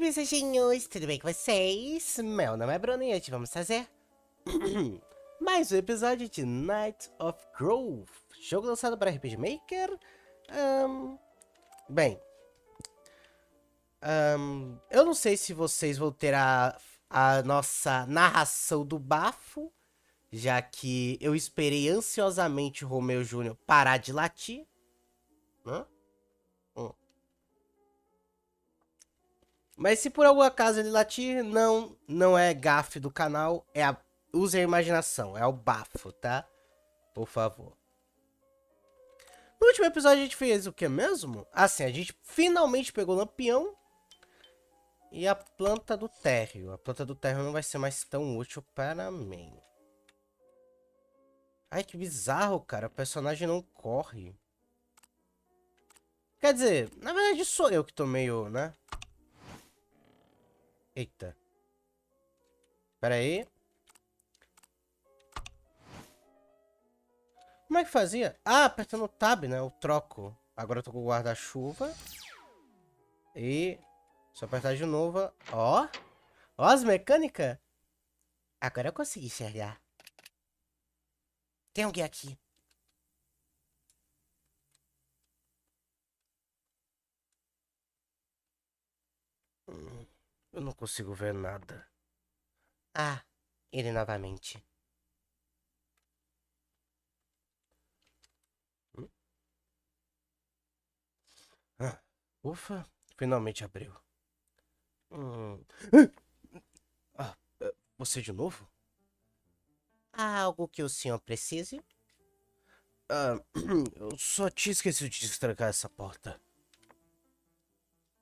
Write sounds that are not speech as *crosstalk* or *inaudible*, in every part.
Oi, tudo bem com vocês? Meu nome é Bruno e hoje vamos fazer *clears throat* mais um episódio de Night of Grove, jogo lançado para RPG Maker. Um, bem, um, eu não sei se vocês vão ter a, a nossa narração do bafo, já que eu esperei ansiosamente o Romeu Júnior parar de latir. Hã? Mas se por algum acaso ele latir, não, não é gafe do canal, é a, use a imaginação, é o bafo, tá? Por favor. No último episódio a gente fez o que mesmo? Assim, a gente finalmente pegou o lampião e a planta do térreo. A planta do térreo não vai ser mais tão útil para mim. Ai, que bizarro, cara. O personagem não corre. Quer dizer, na verdade sou eu que tô meio, né? Eita. Pera aí. Como é que fazia? Ah, apertando o tab, né? O troco. Agora eu tô com o guarda-chuva. E... Se eu apertar de novo... Ó. Ó as mecânicas. Agora eu consegui enxergar. Tem alguém aqui. Eu não consigo ver nada. Ah, ele novamente. Hum? Ah, ufa, finalmente abriu. Hum. Ah, é, você de novo? Há algo que o senhor precise? Ah, *clears throat* eu só tinha esquecido de destrancar essa porta.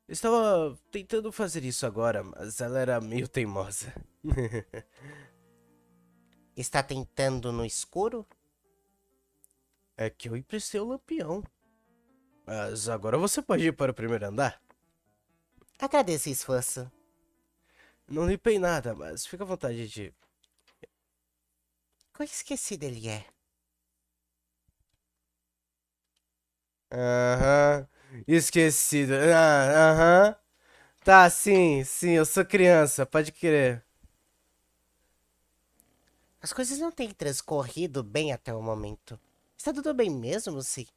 Estava tentando fazer isso agora, mas ela era meio teimosa. *laughs* Está tentando no escuro? É que eu emprestei o lampião. Mas agora você pode ir para o primeiro andar. Agradeço o esforço. Não limpei nada, mas fica à vontade de... Quão esquecido ele é. Aham. Uhum. Esquecido. Ah, aham. Ah, tá, sim, sim, eu sou criança, pode querer. As coisas não têm transcorrido bem até o momento. Está tudo bem mesmo se,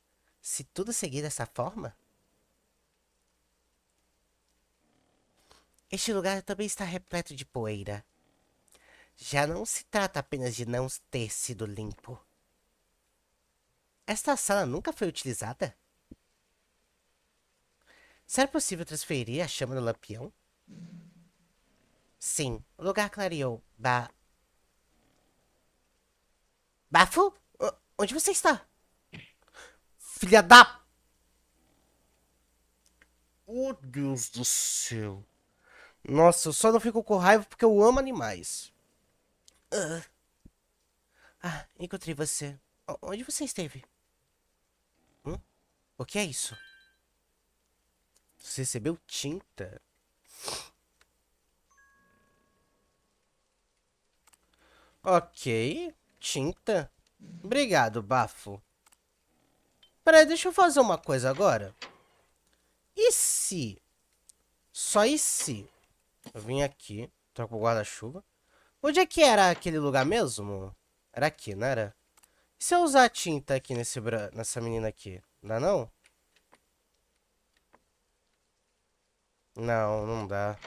se tudo seguir dessa forma? Este lugar também está repleto de poeira. Já não se trata apenas de não ter sido limpo. Esta sala nunca foi utilizada? Será possível transferir a chama do lampião? Sim, o lugar clareou. Ba... Bafo? Onde você está? Filha da... Oh, Deus do céu. Nossa, eu só não fico com raiva porque eu amo animais. Uh. Ah, encontrei você. onde você esteve? Hum? O que é isso? Você recebeu tinta? Ok. Tinta. Obrigado, bafo. Peraí, deixa eu fazer uma coisa agora. E se... Só e se... Eu vim aqui, troco o guarda-chuva. Onde é que era aquele lugar mesmo? Era aqui, não era? E se eu usar tinta aqui nesse nessa menina aqui? Não é não? Não, não dá.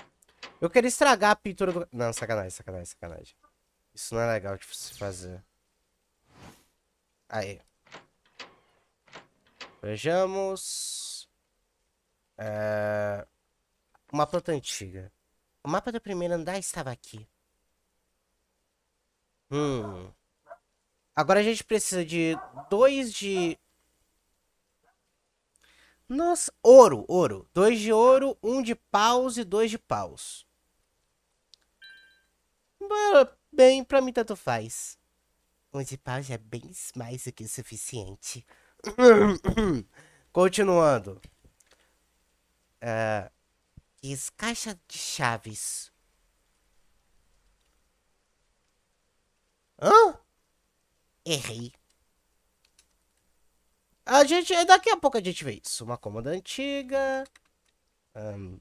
Eu queria estragar a pintura do... Não, sacanagem, sacanagem, sacanagem. Isso não é legal de se fazer. Aí. Vejamos. É... Uma planta antiga. O mapa do primeiro andar estava aqui. Hum. Agora a gente precisa de dois de nossa, ouro, ouro. Dois de ouro, um de paus e dois de paus. Bem, pra mim tanto faz. Um de paus é bem mais do que o suficiente. *coughs* Continuando. Uh, ah, caixa de chaves. Hã? Errei. A gente. Daqui a pouco a gente vê isso. Uma cômoda antiga. Um,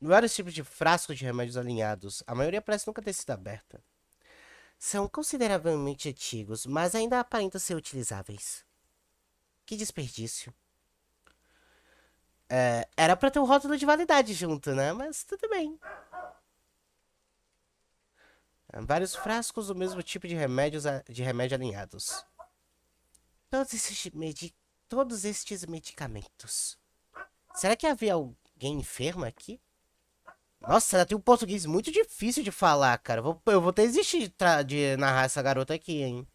vários tipos de frascos de remédios alinhados. A maioria parece nunca ter sido aberta. São consideravelmente antigos, mas ainda aparentam ser utilizáveis. Que desperdício. É, era pra ter um rótulo de validade junto, né? Mas tudo bem. Vários frascos do mesmo tipo de remédios a, de remédio alinhados todos esses, medi todos estes medicamentos. Será que havia alguém enfermo aqui? Nossa, ela tem um português muito difícil de falar, cara. Vou, eu vou até desistir de, de narrar essa garota aqui, hein.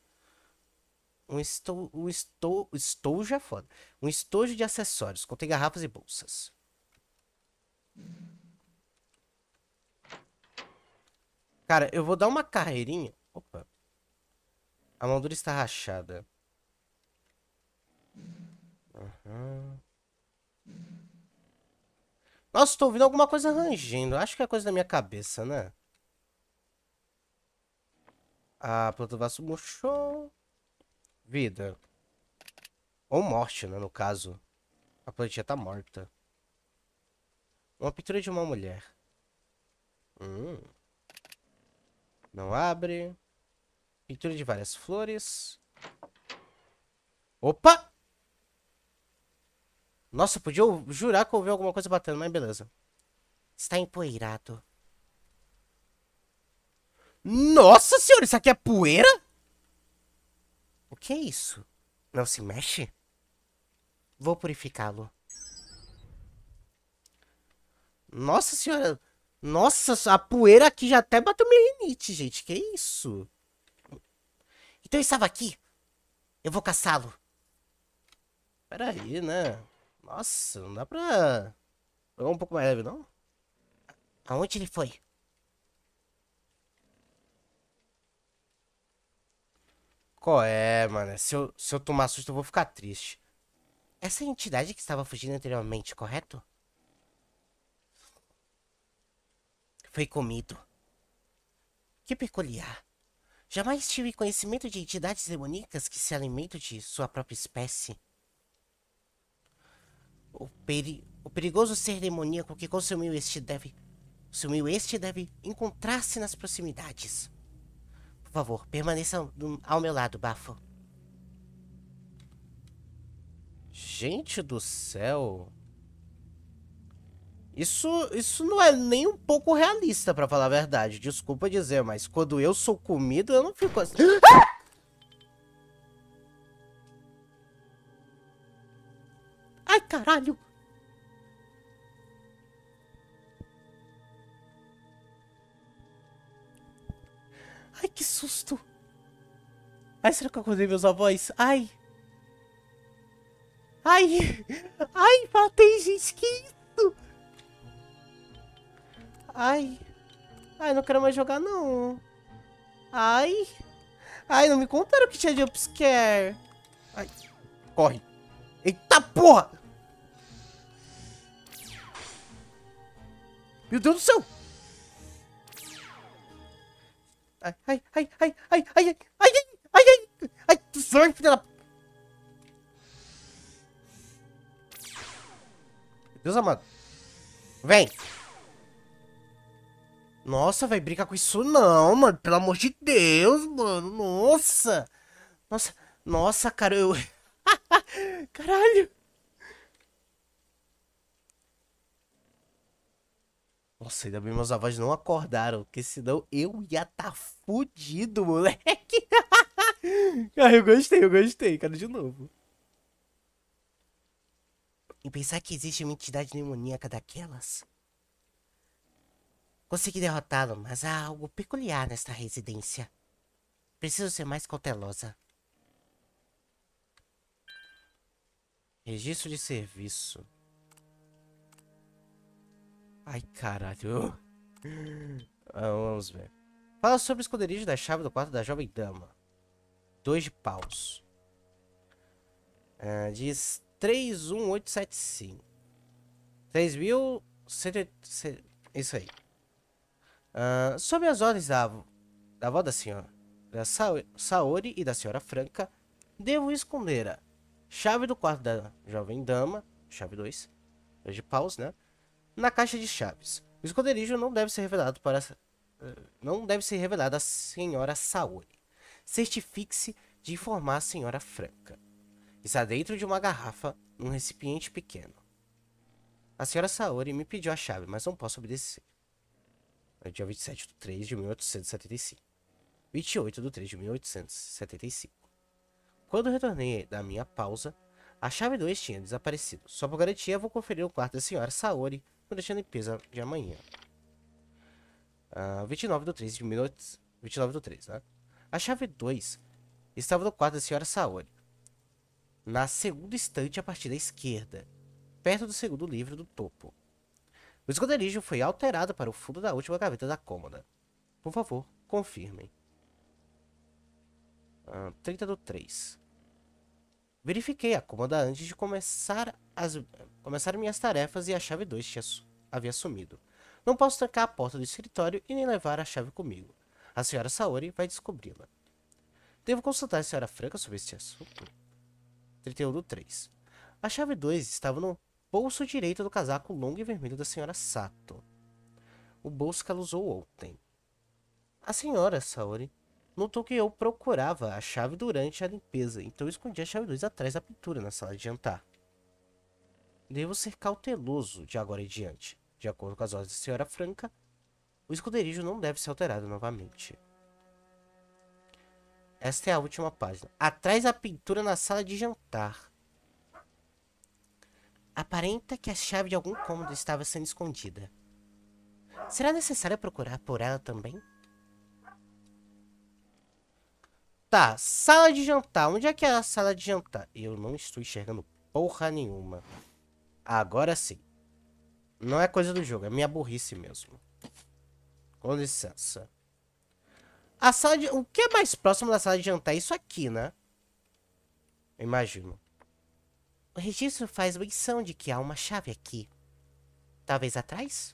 Um, esto, um esto, estojo é foda. Um estojo de acessórios. Contém garrafas e bolsas. Cara, eu vou dar uma carreirinha. Opa. A moldura está rachada. Uhum. Nossa, tô ouvindo alguma coisa rangendo. Acho que é coisa da minha cabeça, né? A ah, planta vaso murchou. Vida. Ou morte, né, no caso. A plantinha tá morta. Uma pintura de uma mulher. Hum. Não abre. Pintura de várias flores. Opa! Nossa, podia jurar que eu ouvi alguma coisa batendo, mas beleza. Está empoeirado. Nossa senhora, isso aqui é poeira? O que é isso? Não se mexe? Vou purificá-lo. Nossa senhora. Nossa, a poeira aqui já até bateu minha rinite, gente. Que isso? Então eu estava aqui. Eu vou caçá-lo. Peraí, né? Nossa, não dá pra... Pegar um pouco mais leve, não? Aonde ele foi? Qual é, mano? Se eu, se eu tomar susto, eu vou ficar triste. Essa é entidade que estava fugindo anteriormente, correto? Foi comido. Que peculiar. Jamais tive conhecimento de entidades demoníacas que se alimentam de sua própria espécie. O, peri, o perigoso ser demoníaco que consumiu este deve. Consumiu este deve encontrar-se nas proximidades. Por favor, permaneça ao meu lado, Bafo. Gente do céu. Isso, isso não é nem um pouco realista, para falar a verdade. Desculpa dizer, mas quando eu sou comido, eu não fico assim. Ah! *laughs* Ai, caralho! Ai, que susto! Ai, será que eu acordei meus avós? Ai! Ai! Ai, matei gente, que isso? Ai! Ai, não quero mais jogar, não. Ai! Ai, não me contaram que tinha jumpscare. Ai, corre. Eita porra! Meu Deus do céu! Ai, ai, ai, ai, ai, ai, ai, ai, ai, ai, ai, sai, filha da... Deus amado. Vem. Nossa, vai brincar com isso não, mano. Pelo amor de Deus, mano. Nossa. Nossa, nossa, cara, eu... Caralho. Nossa, ainda bem meus avós não acordaram, porque senão eu ia tá fudido, moleque. Ah, *laughs* eu gostei, eu gostei. Cara, de novo. E pensar que existe uma entidade demoníaca daquelas? Consegui derrotá-lo, mas há algo peculiar nesta residência. Preciso ser mais cautelosa. Registro de serviço. Ai, caralho. Ah, vamos ver. Fala sobre o esconderijo da chave do quarto da jovem dama. Dois de paus. Uh, diz 31875. 3.100... Isso aí. Uh, sob as ordens da, da avó da senhora, da Saori e da senhora Franca, devo esconder a chave do quarto da jovem dama, chave 2, de paus, né? na caixa de chaves. O esconderijo não deve ser revelado para eh, não deve ser revelado à senhora Saori. Certifique-se de informar a senhora Franca. Está dentro de uma garrafa, num recipiente pequeno. A senhora Saori me pediu a chave, mas não posso obedecer. É dia 27 de 3 de 1875. 28 de 3 de 1875. Quando retornei da minha pausa, a chave 2 tinha desaparecido. Só por garantia, vou conferir o quarto da senhora Saori Vou deixar a limpeza de amanhã. Uh, ah, 29 do 3 de minutos. 29 do 3, né? A chave 2 estava no quarto da senhora Saori. Na segunda estante a partir da esquerda. Perto do segundo livro do topo. O esconderijo foi alterado para o fundo da última gaveta da cômoda. Por favor, confirmem. Uh, ah, 30 do 3. Verifiquei a cômoda antes de começar, as, começar minhas tarefas e a chave 2 tinha, havia sumido. Não posso trancar a porta do escritório e nem levar a chave comigo. A senhora Saori vai descobri-la. Devo consultar a senhora Franca sobre este assunto? 31 do 3. A chave 2 estava no bolso direito do casaco longo e vermelho da senhora Sato. O bolso que ela usou ontem. A senhora Saori Notou que eu procurava a chave durante a limpeza, então escondi a chave 2 atrás da pintura na sala de jantar. Devo ser cauteloso de agora em diante. De acordo com as ordens da senhora Franca, o esconderijo não deve ser alterado novamente. Esta é a última página. Atrás da pintura na sala de jantar. Aparenta que a chave de algum cômodo estava sendo escondida. Será necessário procurar por ela também? Tá, sala de jantar. Onde é que é a sala de jantar? Eu não estou enxergando porra nenhuma. Agora sim. Não é coisa do jogo, é minha burrice mesmo. Com licença. A sala de... O que é mais próximo da sala de jantar é isso aqui, né? Eu imagino. O registro faz menção de que há uma chave aqui. Talvez atrás?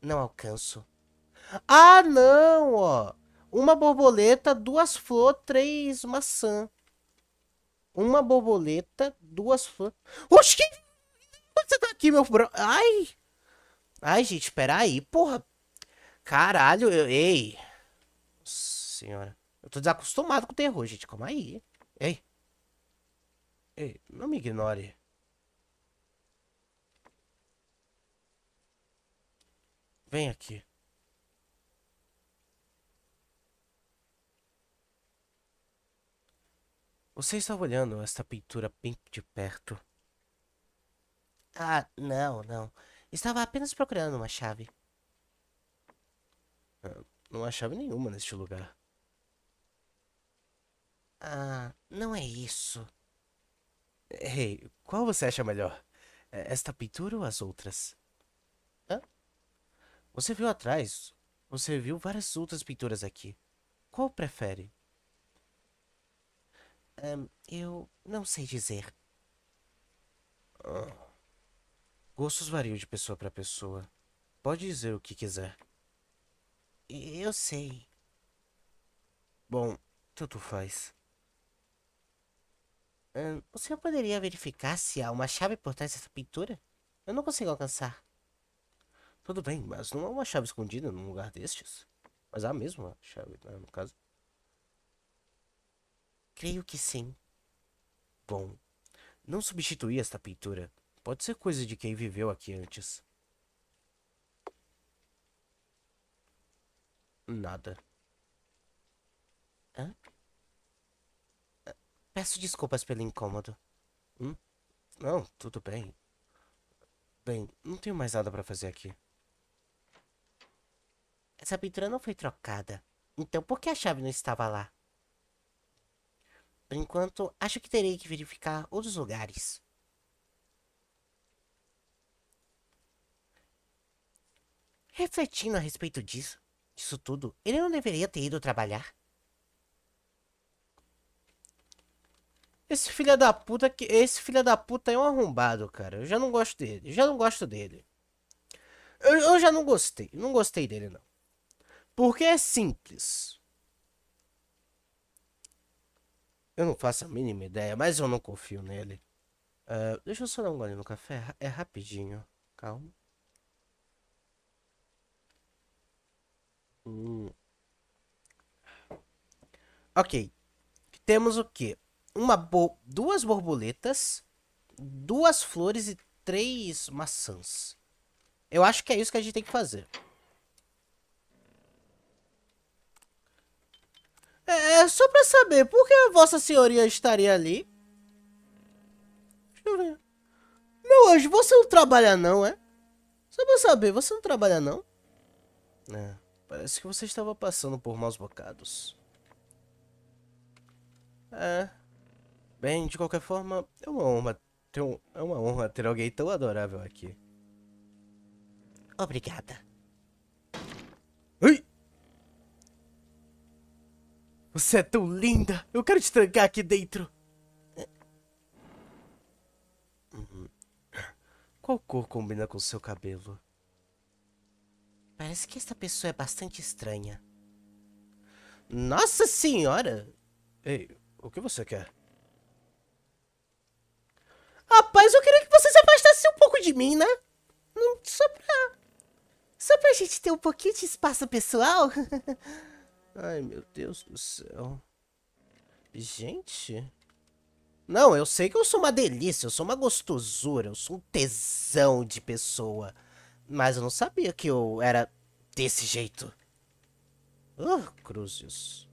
Não alcanço. Ah, não, ó. Uma borboleta, duas flores, três maçã. Uma borboleta, duas flores. Oxe, que... Você tá aqui, meu Ai! Ai, gente, espera aí, porra. Caralho, eu... Ei. Nossa senhora. Eu tô desacostumado com o terror, gente. Calma aí. Ei. Ei, não me ignore. Vem aqui. Você está olhando esta pintura bem de perto? Ah, não, não. Estava apenas procurando uma chave. Ah, não há chave nenhuma neste lugar. Ah, não é isso. Ei, hey, qual você acha melhor? É esta pintura ou as outras? Hã? Você viu atrás. Você viu várias outras pinturas aqui. Qual prefere? Um, eu não sei dizer. Gostos variam de pessoa para pessoa. Pode dizer o que quiser. Eu sei. Bom, tanto faz. Um, o senhor poderia verificar se há uma chave por trás dessa pintura? Eu não consigo alcançar. Tudo bem, mas não há uma chave escondida num lugar destes. Mas há mesmo uma chave, né, no caso. Creio que sim. Bom, não substituí esta pintura. Pode ser coisa de quem viveu aqui antes. Nada. Hã? Peço desculpas pelo incômodo. Hum? Não, tudo bem. Bem, não tenho mais nada para fazer aqui. Essa pintura não foi trocada. Então por que a chave não estava lá? Por enquanto, acho que terei que verificar outros lugares. Refletindo a respeito disso, disso tudo, ele não deveria ter ido trabalhar? Esse filho da puta que esse filho da puta é um arrombado, cara. Eu já não gosto dele. Eu já não gosto dele. Eu, eu já não gostei. Não gostei dele não. Porque é simples. Eu não faço a mínima ideia, mas eu não confio nele. Uh, deixa eu só dar um gole no café. É rapidinho. Calma. Hum. Ok. Temos o quê? Uma bo duas borboletas, duas flores e três maçãs. Eu acho que é isso que a gente tem que fazer. É, é, só pra saber, por que a Vossa Senhoria estaria ali? Deixa eu ver. Meu anjo, você não trabalha não, é? Só pra saber, você não trabalha não? É, parece que você estava passando por maus bocados. É. Bem, de qualquer forma, é uma honra ter, um, é uma honra ter alguém tão adorável aqui. Obrigada. Ui! Você é tão linda! Eu quero te trancar aqui dentro! Qual cor combina com seu cabelo? Parece que esta pessoa é bastante estranha. Nossa senhora! Ei, o que você quer? Rapaz, eu queria que você se afastasse um pouco de mim, né? Não, só pra... Só pra gente ter um pouquinho de espaço pessoal. *laughs* Ai, meu Deus do céu. Gente. Não, eu sei que eu sou uma delícia, eu sou uma gostosura, eu sou um tesão de pessoa. Mas eu não sabia que eu era desse jeito. Oh, cruzes.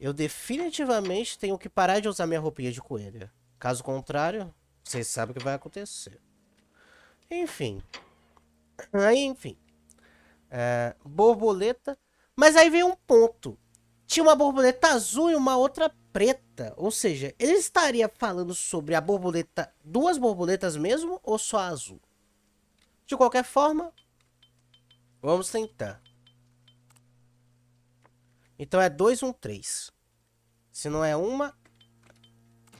Eu definitivamente tenho que parar de usar minha roupinha de coelha. Caso contrário, vocês sabem o que vai acontecer. Enfim. Aí, enfim. É, borboleta mas aí veio um ponto. Tinha uma borboleta azul e uma outra preta. Ou seja, ele estaria falando sobre a borboleta, duas borboletas mesmo ou só a azul? De qualquer forma, vamos tentar. Então é 2, 1, 3. Se não é uma,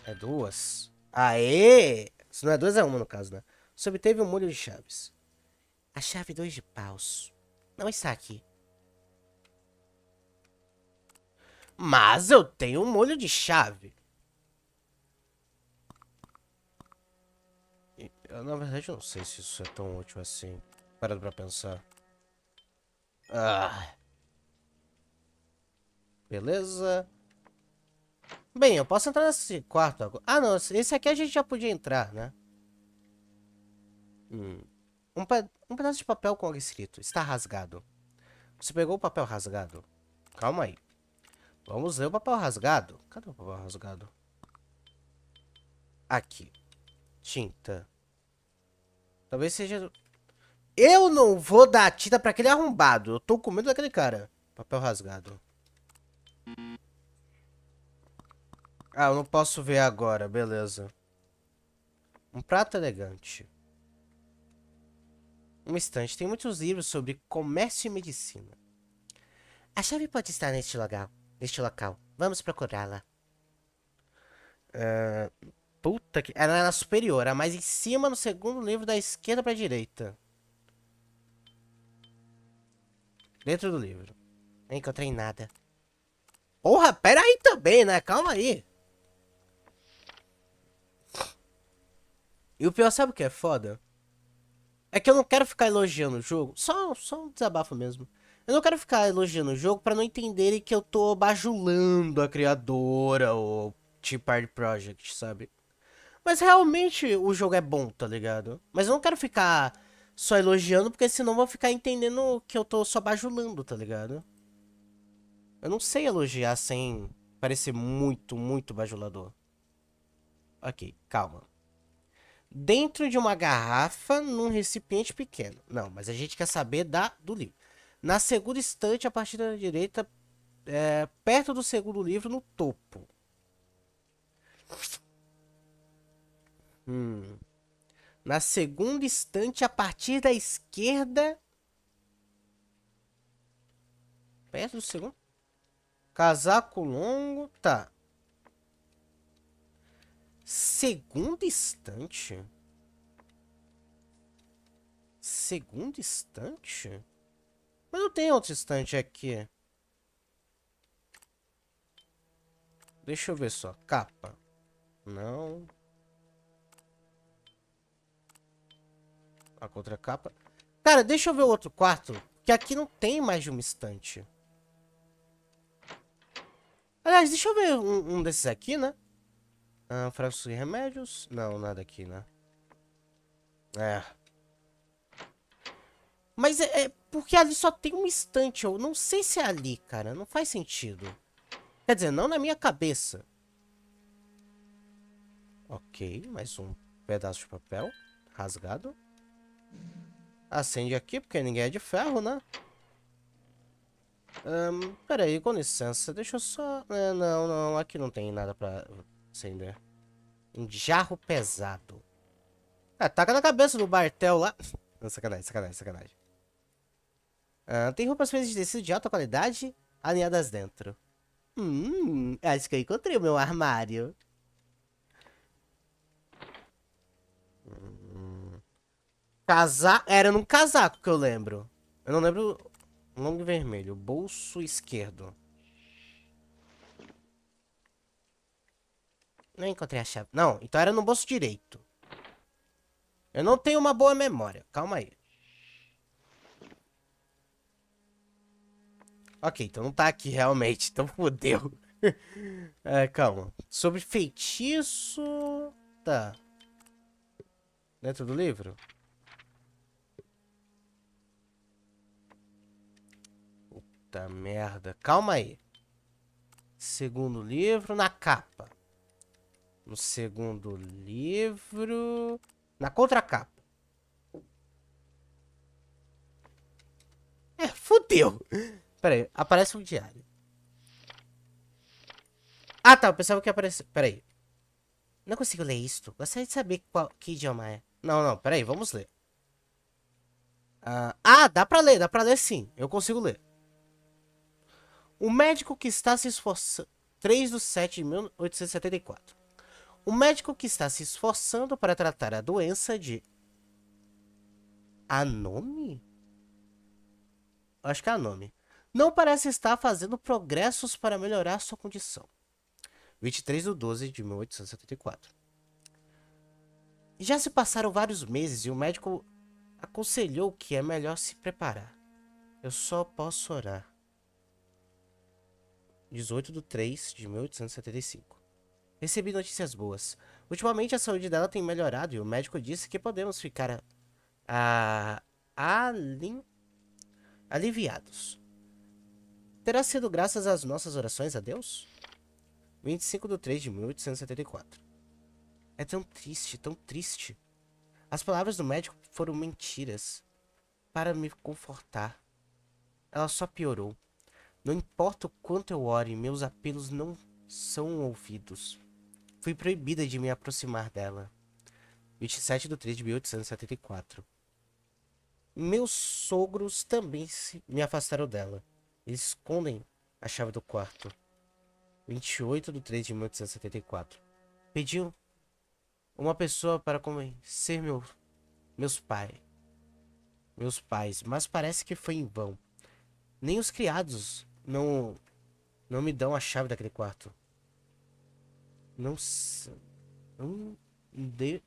é duas. Aê! Se não é duas, é uma no caso, né? Você obteve um molho de chaves. A chave 2 de paus. Não está aqui. Mas eu tenho um molho de chave. Eu, na verdade, eu não sei se isso é tão útil assim. Parado pra pensar. Ah. Beleza. Bem, eu posso entrar nesse quarto agora. Ah, não. Esse aqui a gente já podia entrar, né? Hum. Um, pe um pedaço de papel com algo escrito. Está rasgado. Você pegou o papel rasgado? Calma aí. Vamos ver o papel rasgado. Cadê o papel rasgado? Aqui. Tinta. Talvez seja... Eu não vou dar tinta pra aquele arrombado. Eu tô com medo daquele cara. Papel rasgado. Ah, eu não posso ver agora. Beleza. Um prato elegante. Um estante Tem muitos livros sobre comércio e medicina. A chave pode estar neste lugar deste local. Vamos procurá-la. Uh, puta que. Ela era superior, a mais em cima no segundo livro da esquerda pra direita. Dentro do livro. Não encontrei nada. Porra, pera aí também, né? Calma aí. E o pior, sabe o que é foda? É que eu não quero ficar elogiando o jogo. Só, só um desabafo mesmo. Eu não quero ficar elogiando o jogo para não entenderem que eu tô bajulando a criadora ou Tea Party Project, sabe? Mas realmente o jogo é bom, tá ligado? Mas eu não quero ficar só elogiando, porque senão vão ficar entendendo que eu tô só bajulando, tá ligado? Eu não sei elogiar sem parecer muito, muito bajulador. Ok, calma. Dentro de uma garrafa, num recipiente pequeno. Não, mas a gente quer saber da do livro. Na segunda estante, a partir da direita, é, perto do segundo livro, no topo. Hum. Na segunda estante, a partir da esquerda. Perto do segundo. Casaco longo. Tá. Segunda estante? Segunda estante? Mas não tem outro estante aqui. Deixa eu ver só. Capa. Não. A contracapa. Cara, deixa eu ver o outro quarto. Que aqui não tem mais de uma estante. Aliás, deixa eu ver um, um desses aqui, né? Ah, frascos e remédios. Não, nada aqui, né? É. Mas é, é, porque ali só tem um instante, eu não sei se é ali, cara. Não faz sentido. Quer dizer, não na minha cabeça. Ok, mais um pedaço de papel rasgado. Acende aqui, porque ninguém é de ferro, né? Um, peraí, com licença, deixa eu só... É, não, não, aqui não tem nada pra acender. Um jarro pesado. É, taca na cabeça do Bartel lá. *laughs* Não, sacanagem, sacanagem, sacanagem. Ah, tem roupas feitas de tecido de alta qualidade, alinhadas dentro. Hum, acho que eu encontrei o meu armário. Casaco. Era num casaco que eu lembro. Eu não lembro Longo nome vermelho. Bolso esquerdo. Não encontrei a chave. Não, então era no bolso direito. Eu não tenho uma boa memória. Calma aí. Ok, então não tá aqui realmente, então *laughs* fodeu. é, calma. Sobre feitiço... Tá. Dentro do livro? Puta merda. Calma aí. Segundo livro, na capa. No segundo livro... Na contracapa. É, fodeu. Peraí, aparece um diário. Ah, tá, eu pensava que apareceu. Peraí. Não consigo ler isto. Gostaria de saber qual, que idioma é. Não, não, peraí, vamos ler. Uh, ah, dá pra ler, dá pra ler sim. Eu consigo ler. O médico que está se esforçando... 3 de 7 de 1874. O médico que está se esforçando para tratar a doença de... Anome? Acho que é Anome não parece estar fazendo progressos para melhorar sua condição. 23 de 12 de 1874. Já se passaram vários meses e o médico aconselhou que é melhor se preparar. Eu só posso orar. 18 de 3 de 1875. Recebi notícias boas. Ultimamente a saúde dela tem melhorado e o médico disse que podemos ficar a, a, a aliviados. Terá sido graças às nossas orações a Deus? 25 de 3 de 1874. É tão triste, tão triste. As palavras do médico foram mentiras. Para me confortar. Ela só piorou. Não importa o quanto eu ore, meus apelos não são ouvidos. Fui proibida de me aproximar dela. 27 de 3 de 1874. Meus sogros também se me afastaram dela. Eles escondem a chave do quarto. 28 de 3 de 1874. Pediu uma pessoa para convencer meu, meus pais. Meus pais, mas parece que foi em vão. Nem os criados não não me dão a chave daquele quarto. Não não de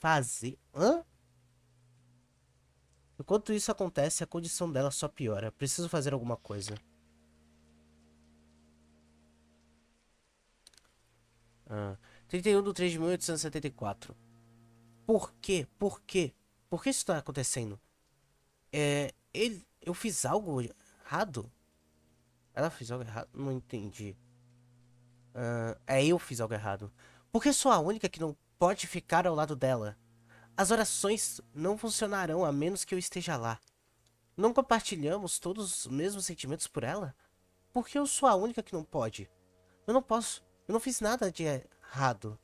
fazer, hã? Enquanto isso acontece, a condição dela só piora. Preciso fazer alguma coisa. Ah, 31 de 3 de 1874. Por quê? Por quê? Por que isso está acontecendo? É, ele, eu fiz algo errado? Ela fez algo errado? Não entendi. Ah, é, eu fiz algo errado. Por que sou a única que não pode ficar ao lado dela? As orações não funcionarão a menos que eu esteja lá. Não compartilhamos todos os mesmos sentimentos por ela? Porque eu sou a única que não pode. Eu não posso. Eu não fiz nada de errado.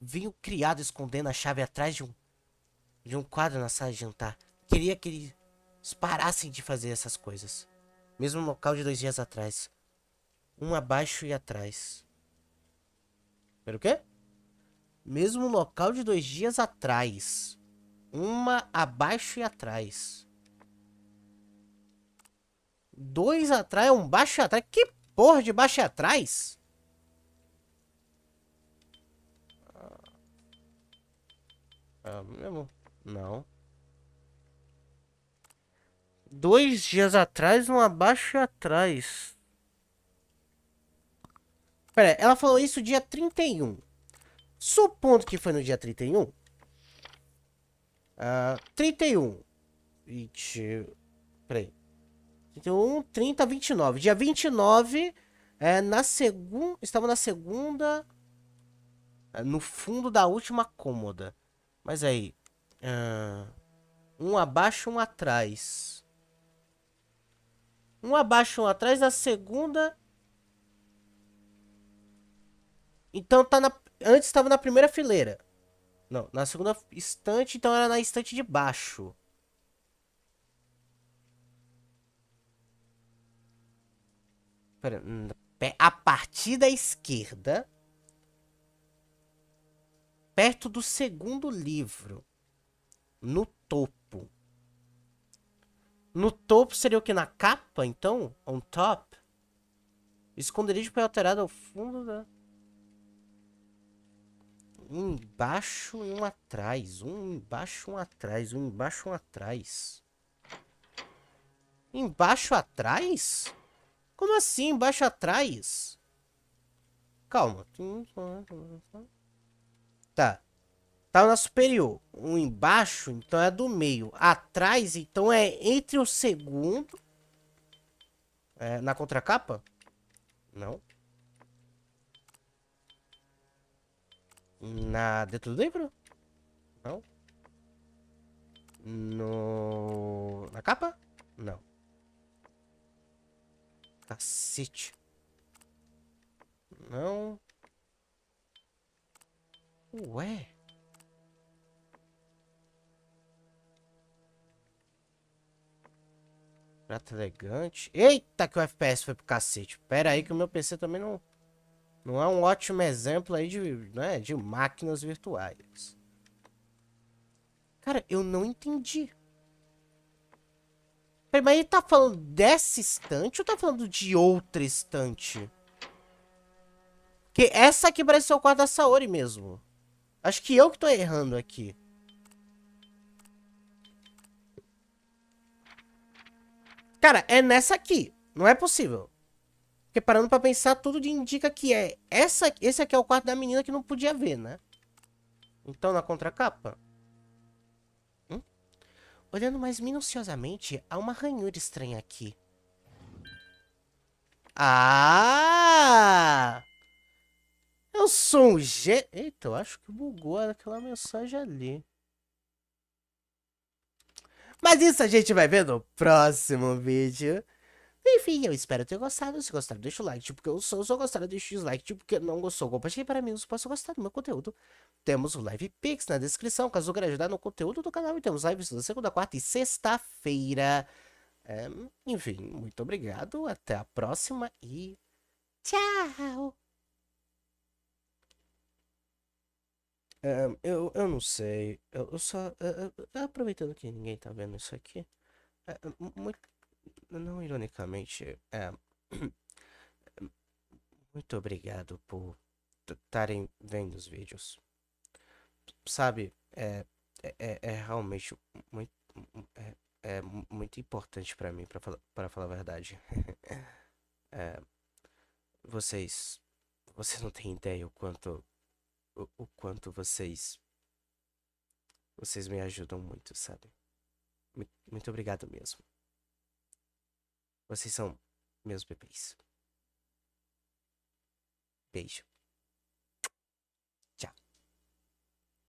Vim o criado escondendo a chave atrás de um de um quadro na sala de jantar. Queria que eles parassem de fazer essas coisas. Mesmo local de dois dias atrás. Um abaixo e atrás. Pera o quê? Mesmo local de dois dias atrás. Uma abaixo e atrás. Dois atrás, um baixo e atrás. Que porra de baixo e atrás? Ah, é mesmo? Não. Dois dias atrás, um abaixo e atrás. Pera, ela falou isso dia 31. Supondo que foi no dia 31. Uh, 31. 20. Peraí. 31, 30, 29. Dia 29, é, na segunda. Estava na segunda. É, no fundo da última cômoda. Mas aí. Uh, um abaixo, um atrás. Um abaixo, um atrás. Na segunda. Então tá na Antes estava na primeira fileira. Não, na segunda estante, então era na estante de baixo. Hum, a partir da esquerda. Perto do segundo livro. No topo. No topo seria o que? Na capa, então? On top? Esconderijo foi alterado ao fundo da um embaixo e um atrás. Um embaixo, um atrás. Um embaixo, um atrás. Embaixo, atrás? Como assim, embaixo, atrás? Calma. Tá. Tá na superior. Um embaixo, então é do meio. Atrás, então é entre o segundo... É, na contracapa? Não. Na... Dentro do livro? Não. No... Na capa? Não. Cacete. Não. Ué? Prata elegante. Eita, que o FPS foi pro cacete. Pera aí que o meu PC também não... Não é um ótimo exemplo aí de, né, de máquinas virtuais. Cara, eu não entendi. Peraí, mas ele tá falando dessa estante ou tá falando de outra estante? Que essa aqui parece ser o quarto da Saori mesmo. Acho que eu que tô errando aqui. Cara, é nessa aqui. Não é possível. Porque parando pra pensar, tudo indica que é. Essa, esse aqui é o quarto da menina que não podia ver, né? Então, na contracapa. Hum? Olhando mais minuciosamente, há uma ranhura estranha aqui. Ah! Eu sou um G. Eita, eu acho que bugou aquela mensagem ali. Mas isso a gente vai ver no próximo vídeo. Enfim, eu espero ter gostado. Se gostaram, deixa o like, tipo que eu sou. Se eu deixa o dislike, tipo que não gostou. Compartilhe para mim, se possa gostar do meu conteúdo. Temos o Live Pix na descrição, caso queira ajudar no conteúdo do canal. E temos lives toda segunda, quarta e sexta-feira. É, enfim, muito obrigado. Até a próxima e tchau! Um, é, eu, eu não sei. Eu, eu só. Uh, uh, aproveitando que ninguém tá vendo isso aqui. Uh, muito não ironicamente, é, *clears throat* muito obrigado por estarem vendo os vídeos. Sabe, é, é, é, é realmente muito, é, é muito importante para mim, para falar, falar a verdade. *laughs* é, vocês, vocês não têm ideia o quanto, o, o quanto vocês, vocês me ajudam muito, sabe? Muito obrigado mesmo. Vocês são meus bebês. Beijo.